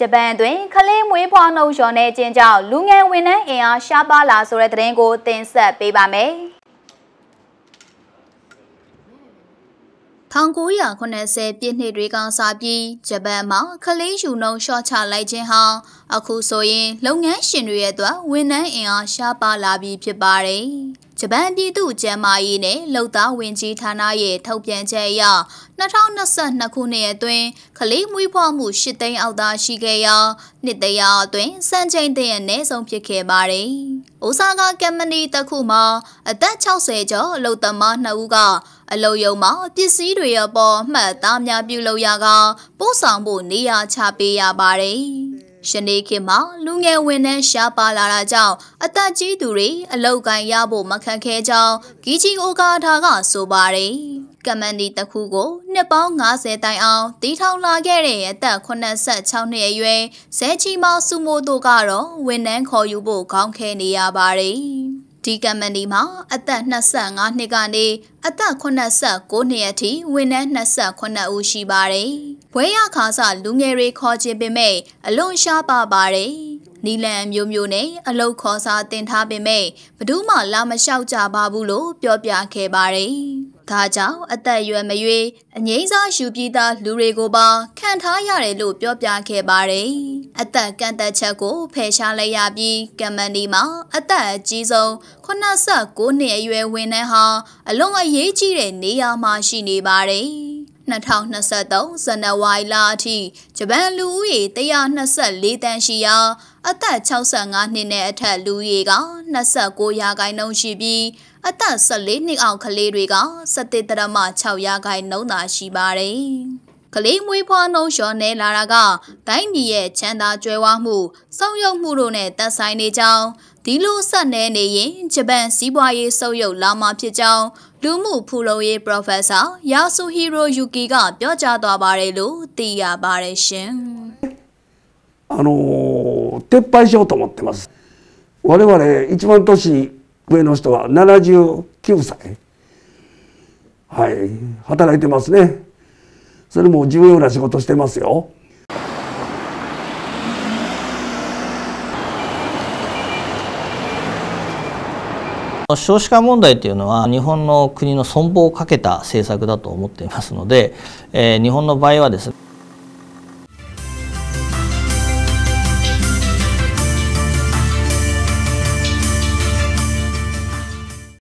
ဂျပန်တွင် ခလေးမွေးဖွားနှုတ်လျော်နေခြင်းကြောင့်လူငယ်ဝန်ထမ်းအင်အားရှားပါလာဆိုတဲ့သတင်းကိုတင်ဆက်ပေးပါမယ်1980ပြည့်နှစ်တွေကစပြီးဂျပန်မှာခလေးယူနှုံရှော့ချလိုက်ခြင်းဟာအခုဆိုရင်လုပ်ငန်းရှင်တွေရဲ့အတွက်ဝန်ထမ်းအင်အားရှားပါလာပြီဖြစ်ပါတယ်။ဂျပန်ပြည်သူ့ကျန်းမာရေးနဲ့လုံသားဝင်ကြီးဌာနရဲ့ထုတ်ပြန်ချက်အရ2022ခုနှစ်အတွင်းကလေးမွေးဖွားမှု8သိန်းအောက်သာရှိခဲ့ရာနှစ်တရာအတွင်းစံချိန်တင်အနည်းဆုံးဖြစ်ခဲ့ပါတယ်။အိုဆာကာကမ်ပဏီတစ်ခုမှာအသက်60ကျော်အလုပ်သမား2ဦးကအလုံယုံမှာပစ္စည်းတွေအပေါ်အမှတ်အသားများပြုလုပ်ရက ပို့ဆောင်ဖို့နေရာချပေးရပါတယ်။ယနေ့ခေတ်မှာလူငယ်ဝန်ထမ်းရှားပါလာတာကြောင့်အသက်ကြီးသူတွေအလောက်ကန်ရဖို့မခက်ခဲကြောင်းဂီချီအိုကာထာကဆိုပါတယ်ကမန်ဒီတခုကိုနှစ်ပေါင်း90တိုင်အောင်တီထောင်လာခဲ့တဲ့အသက်86နှစ်အရွယ်ဇဲချီမောဆူမိုတိုကတော့ဝန်ထမ်းခေါ်ယူဖို့ခေါင်းခဲနေရပါတယ်ဒီကမ္ပဏီမှာအသက်25နှစ်ကနေအသက်89နှစ်အထိဝန်ထမ်း28ဦးရှိပါတယ်။ဘွဲရခါစလူငယ်တွေခေါ်ခြင်းပေမဲ့အလွန်ရှားပါပါတယ်။နီလန်မျိုးမျိုးနဲ့အလုတ်ခေါ်စာတင်ထားပေမဲ့ဘဒူးမှလာမလျှောက်ကြပါဘူးလို့ပြောပြခဲ့ပါတယ်။ဒါကြောင့်အသက်အရွယ်မရွေးအငိမ့်စားယူပြီးသားလူတွေကိုပါ ခံထားရတယ်လို့ပြောပြခဲ့ပါတယ်။အသက်ကန့်သက်ချက်ကိုဖယ်ရှားလိုက်ရပြီး ကမ္မဏီမှာအသက်အကြီးဆုံး89နှစ်အရွယ်ဝန်ထမ်းဟာအလွန်အရေးကြီးတဲ့နေရာမှာရှိနေပါတယ်။2023ဇန်နဝါရီလအထိဂျပန်လူဦးရေ124တန်းရှိရာအသက်65နှစ်နဲ့အထက်လူဦးရေက29ရာခိုင်နှုန်းရှိပြီး အသက်14နှစ်အောက်ကလေးတွေက17.6ရာခိုင်နှုန်းသာရှိပါတယ်။ကလေးမွေးဖွားနှုန်းလျော့နေလာတာကတိုင်းပြည်ရဲ့ချမ်းသာကြွယ်ဝမှု ဆုံးယုံမှုတို့နဲ့သက်ဆိုင်နေကြောင်းဒီလိုဆက်နေနေရင်ဂျပန်စီးပွားရေးဆုပ်ယုပ်လာမှာဖြစ်ကြောင်းလူမှုဖူလုံရေးပရိုဖက်ဆာယာဆူဟီရိုယူကီကပြောကြားသွားပါတယ်လို့သိရပါတယ်ရှင်あの撤廃しようと思ってます我々一番年上の人は79歳はい働いてますねそれも重要な仕事してますよ少子化問題というのは日本の国の存亡をかけた政策だと思っていますので、えー、日本の場合はですね